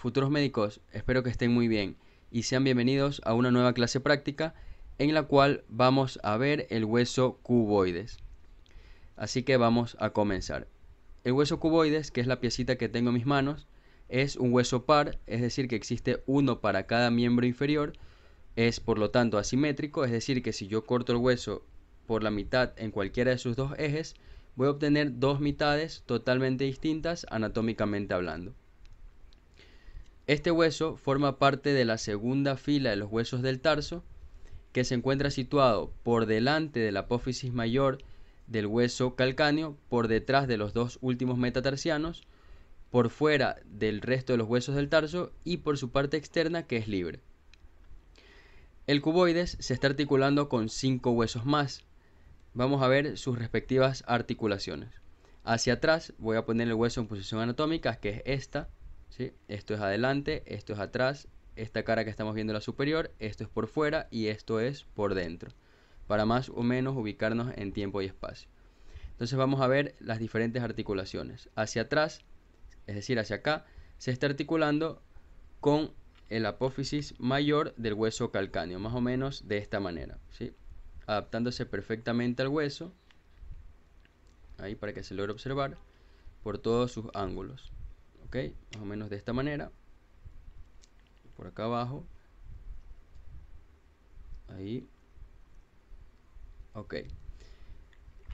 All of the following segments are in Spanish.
Futuros médicos, espero que estén muy bien y sean bienvenidos a una nueva clase práctica en la cual vamos a ver el hueso cuboides. Así que vamos a comenzar. El hueso cuboides, que es la piecita que tengo en mis manos, es un hueso par, es decir, que existe uno para cada miembro inferior, es por lo tanto asimétrico, es decir, que si yo corto el hueso por la mitad en cualquiera de sus dos ejes, voy a obtener dos mitades totalmente distintas anatómicamente hablando. Este hueso forma parte de la segunda fila de los huesos del tarso, que se encuentra situado por delante de la apófisis mayor del hueso calcáneo, por detrás de los dos últimos metatarsianos, por fuera del resto de los huesos del tarso y por su parte externa que es libre. El cuboides se está articulando con cinco huesos más. Vamos a ver sus respectivas articulaciones. Hacia atrás voy a poner el hueso en posición anatómica, que es esta. Esto es adelante, esto es atrás, esta cara que estamos viendo la superior, esto es por fuera y esto es por dentro, para más o menos ubicarnos en tiempo y espacio. Entonces vamos a ver las diferentes articulaciones. Hacia atrás, es decir, hacia acá, se está articulando con el apófisis mayor del hueso calcáneo, más o menos de esta manera, adaptándose perfectamente al hueso, ahí para que se logre observar, por todos sus ángulos más o menos de esta manera por acá abajo ahí ok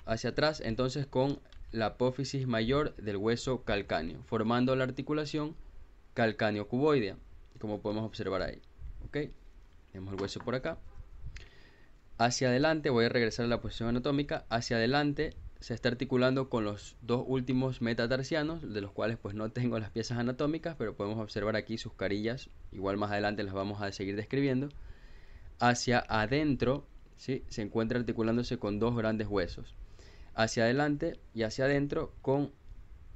hacia atrás entonces con la apófisis mayor del hueso calcáneo formando la articulación calcáneo cuboidea como podemos observar ahí ok tenemos el hueso por acá hacia adelante voy a regresar a la posición anatómica hacia adelante se está articulando con los dos últimos metatarsianos, de los cuales pues no tengo las piezas anatómicas, pero podemos observar aquí sus carillas, igual más adelante las vamos a seguir describiendo. Hacia adentro, ¿sí? se encuentra articulándose con dos grandes huesos, hacia adelante y hacia adentro con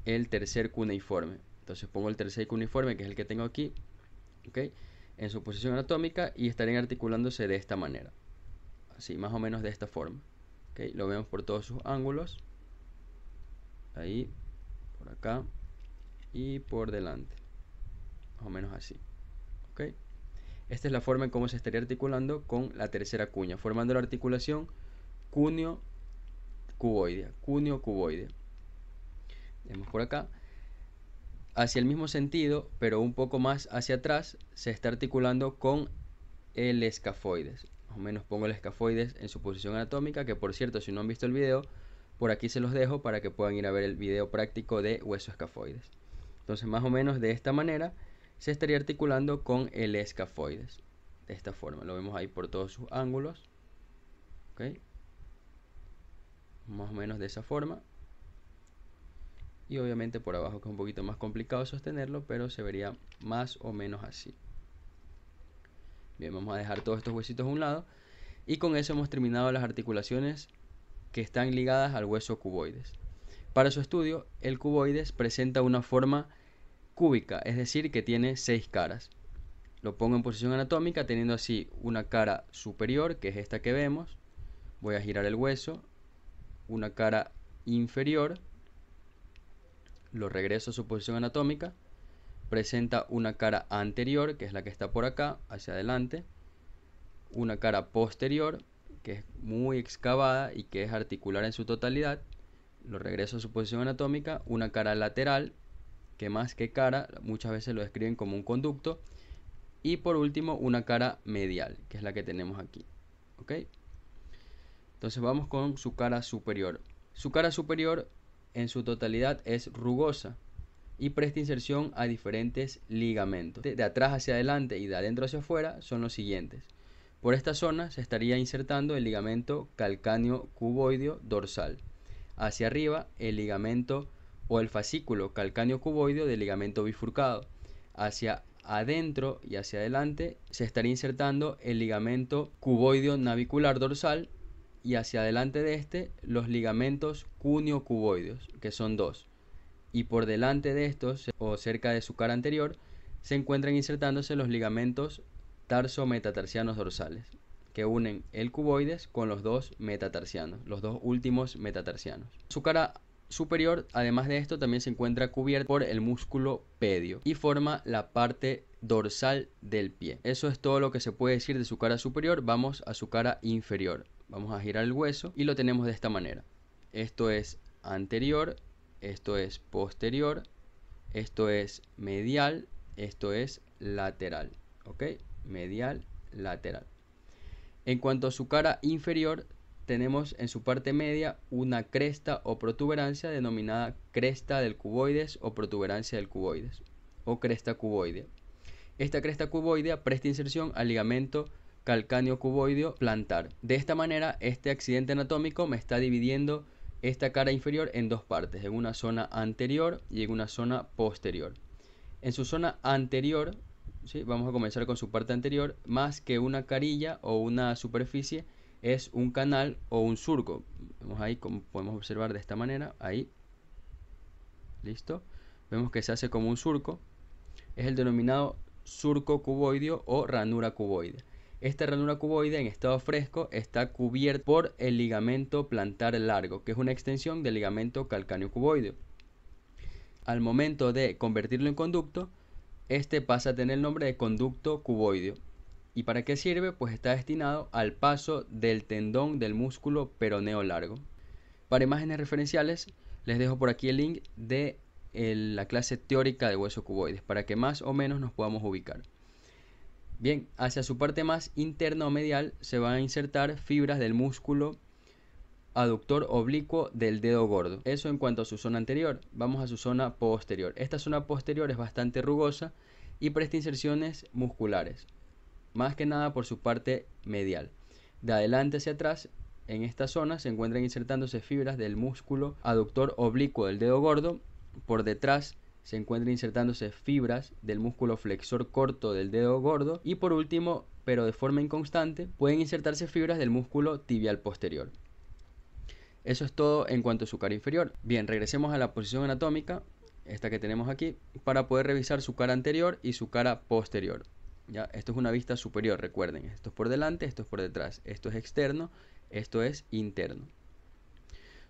el tercer cuneiforme. Entonces pongo el tercer cuneiforme, que es el que tengo aquí, ¿okay? en su posición anatómica y estarían articulándose de esta manera, así más o menos de esta forma lo vemos por todos sus ángulos ahí por acá y por delante más o menos así esta es la forma en cómo se estaría articulando con la tercera cuña formando la articulación cunio cuboidea cunio cuboide vemos por acá hacia el mismo sentido pero un poco más hacia atrás se está articulando con el escafoides más o menos pongo el escafoides en su posición anatómica, que por cierto, si no han visto el video, por aquí se los dejo para que puedan ir a ver el video práctico de hueso escafoides. Entonces, más o menos de esta manera, se estaría articulando con el escafoides. De esta forma, lo vemos ahí por todos sus ángulos. Más o menos de esa forma. Y obviamente por abajo que es un poquito más complicado sostenerlo, pero se vería más o menos así. Bien, vamos a dejar todos estos huesitos a un lado. Y con eso hemos terminado las articulaciones que están ligadas al hueso cuboides. Para su estudio, el cuboides presenta una forma cúbica, es decir, que tiene seis caras. Lo pongo en posición anatómica teniendo así una cara superior, que es esta que vemos. Voy a girar el hueso. Una cara inferior. Lo regreso a su posición anatómica presenta una cara anterior, que es la que está por acá, hacia adelante, una cara posterior, que es muy excavada y que es articular en su totalidad, lo regreso a su posición anatómica, una cara lateral, que más que cara, muchas veces lo describen como un conducto, y por último una cara medial, que es la que tenemos aquí. ¿Ok? Entonces vamos con su cara superior. Su cara superior en su totalidad es rugosa, y presta inserción a diferentes ligamentos. De atrás hacia adelante y de adentro hacia afuera son los siguientes. Por esta zona se estaría insertando el ligamento calcáneo cuboideo dorsal. Hacia arriba el ligamento o el fascículo calcáneo cuboideo del ligamento bifurcado. Hacia adentro y hacia adelante se estaría insertando el ligamento cuboideo navicular dorsal y hacia adelante de este los ligamentos cuneo cuboideos, que son dos y por delante de estos o cerca de su cara anterior se encuentran insertándose los ligamentos tarso-metatarsianos dorsales que unen el cuboides con los dos metatarsianos, los dos últimos metatarsianos. Su cara superior, además de esto, también se encuentra cubierta por el músculo pedio y forma la parte dorsal del pie. Eso es todo lo que se puede decir de su cara superior. Vamos a su cara inferior. Vamos a girar el hueso y lo tenemos de esta manera. Esto es anterior esto es posterior, esto es medial, esto es lateral, ¿ok? Medial, lateral. En cuanto a su cara inferior, tenemos en su parte media una cresta o protuberancia denominada cresta del cuboides o protuberancia del cuboides o cresta cuboidea. Esta cresta cuboidea presta inserción al ligamento calcáneo cuboideo plantar. De esta manera, este accidente anatómico me está dividiendo esta cara inferior en dos partes, en una zona anterior y en una zona posterior. En su zona anterior, ¿sí? vamos a comenzar con su parte anterior, más que una carilla o una superficie, es un canal o un surco. Vemos ahí como podemos observar de esta manera, ahí. Listo. Vemos que se hace como un surco. Es el denominado surco cuboideo o ranura cuboide. Esta ranura cuboide en estado fresco está cubierta por el ligamento plantar largo, que es una extensión del ligamento calcáneo cuboide. Al momento de convertirlo en conducto, este pasa a tener el nombre de conducto cuboideo. ¿Y para qué sirve? Pues está destinado al paso del tendón del músculo peroneo largo. Para imágenes referenciales, les dejo por aquí el link de la clase teórica de hueso cuboides, para que más o menos nos podamos ubicar. Bien, hacia su parte más interna o medial se van a insertar fibras del músculo aductor oblicuo del dedo gordo. Eso en cuanto a su zona anterior. Vamos a su zona posterior. Esta zona posterior es bastante rugosa y presta inserciones musculares, más que nada por su parte medial. De adelante hacia atrás, en esta zona se encuentran insertándose fibras del músculo aductor oblicuo del dedo gordo. Por detrás se encuentra insertándose fibras del músculo flexor corto del dedo gordo y por último, pero de forma inconstante, pueden insertarse fibras del músculo tibial posterior. Eso es todo en cuanto a su cara inferior. Bien, regresemos a la posición anatómica, esta que tenemos aquí, para poder revisar su cara anterior y su cara posterior. ¿ya? Esto es una vista superior, recuerden. Esto es por delante, esto es por detrás. Esto es externo, esto es interno.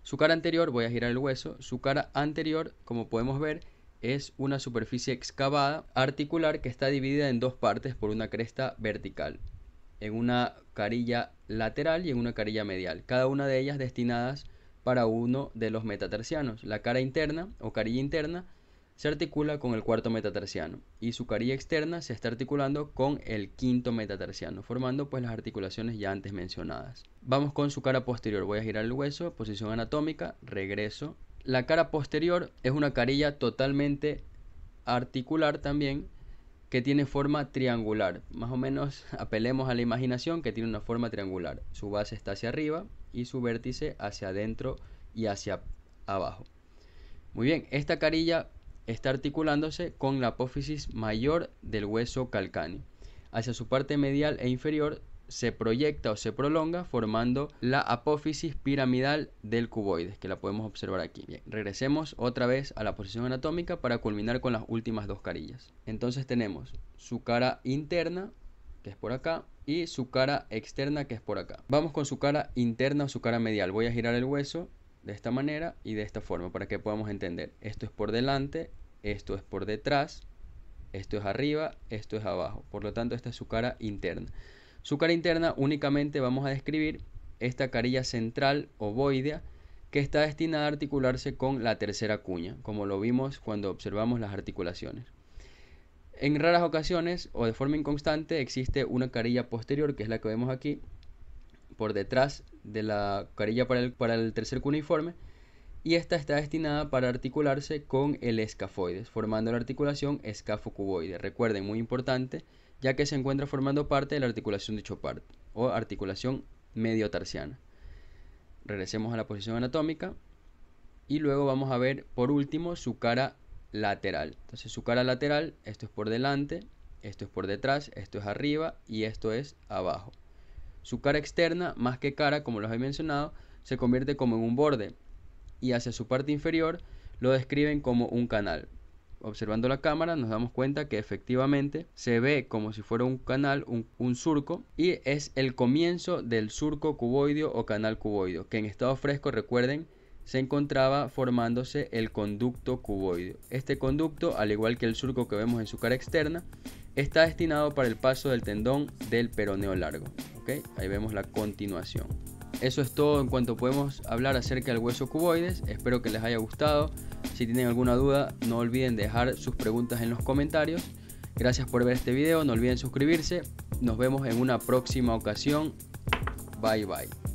Su cara anterior, voy a girar el hueso, su cara anterior, como podemos ver, es una superficie excavada articular que está dividida en dos partes por una cresta vertical, en una carilla lateral y en una carilla medial, cada una de ellas destinadas para uno de los metatarsianos. La cara interna o carilla interna se articula con el cuarto metatarsiano y su carilla externa se está articulando con el quinto metatarsiano, formando pues las articulaciones ya antes mencionadas. Vamos con su cara posterior, voy a girar el hueso, posición anatómica, regreso la cara posterior es una carilla totalmente articular también que tiene forma triangular. Más o menos apelemos a la imaginación que tiene una forma triangular. Su base está hacia arriba y su vértice hacia adentro y hacia abajo. Muy bien, esta carilla está articulándose con la apófisis mayor del hueso calcáneo. Hacia su parte medial e inferior se proyecta o se prolonga formando la apófisis piramidal del cuboides, que la podemos observar aquí. Bien, regresemos otra vez a la posición anatómica para culminar con las últimas dos carillas. Entonces tenemos su cara interna, que es por acá, y su cara externa, que es por acá. Vamos con su cara interna o su cara medial. Voy a girar el hueso de esta manera y de esta forma para que podamos entender. Esto es por delante, esto es por detrás, esto es arriba, esto es abajo. Por lo tanto, esta es su cara interna. Su cara interna únicamente vamos a describir esta carilla central ovoidea que está destinada a articularse con la tercera cuña, como lo vimos cuando observamos las articulaciones. En raras ocasiones o de forma inconstante existe una carilla posterior, que es la que vemos aquí, por detrás de la carilla para el, tercer cuneiforme, y esta está destinada para articularse con el escafoides, formando la articulación escafocuboide. Recuerden, muy importante, ya que se encuentra formando parte de la articulación de Chopard o articulación medio-tarsiana. Regresemos a la posición anatómica y luego vamos a ver por último su cara lateral. Entonces su cara lateral, esto es por delante, esto es por detrás, esto es arriba y esto es abajo. Su cara externa, más que cara, como los he mencionado, se convierte como en un borde y hacia su parte inferior lo describen como un canal observando la cámara nos damos cuenta que efectivamente se ve como si fuera un canal, un, surco y es el comienzo del surco cuboideo o canal cuboideo que en estado fresco recuerden se encontraba formándose el conducto cuboideo. Este conducto, al igual que el surco que vemos en su cara externa, está destinado para el paso del tendón del peroneo largo. Ahí vemos la continuación. Eso es todo en cuanto podemos hablar acerca del hueso cuboides. Espero que les haya gustado. Si tienen alguna duda, no olviden dejar sus preguntas en los comentarios. Gracias por ver este video, no olviden suscribirse. Nos vemos en una próxima ocasión. Bye bye.